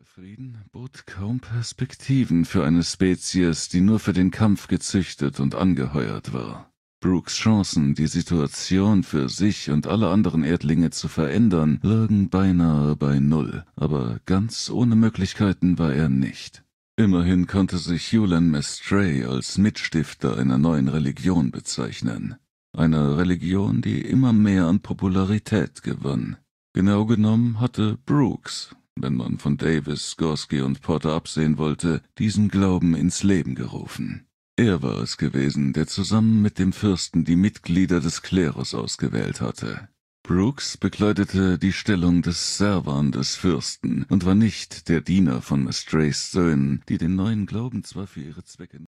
Der Frieden bot kaum Perspektiven für eine Spezies, die nur für den Kampf gezüchtet und angeheuert war. Brooks Chancen, die Situation für sich und alle anderen Erdlinge zu verändern, lagen beinahe bei Null, aber ganz ohne Möglichkeiten war er nicht. Immerhin konnte sich Yulan Mestray als Mitstifter einer neuen Religion bezeichnen. Eine Religion, die immer mehr an Popularität gewann. Genau genommen hatte Brooks wenn man von Davis, Gorski und Potter absehen wollte, diesen Glauben ins Leben gerufen. Er war es gewesen, der zusammen mit dem Fürsten die Mitglieder des Klerus ausgewählt hatte. Brooks bekleidete die Stellung des Servan des Fürsten und war nicht der Diener von Mistrays Söhnen, die den neuen Glauben zwar für ihre Zwecke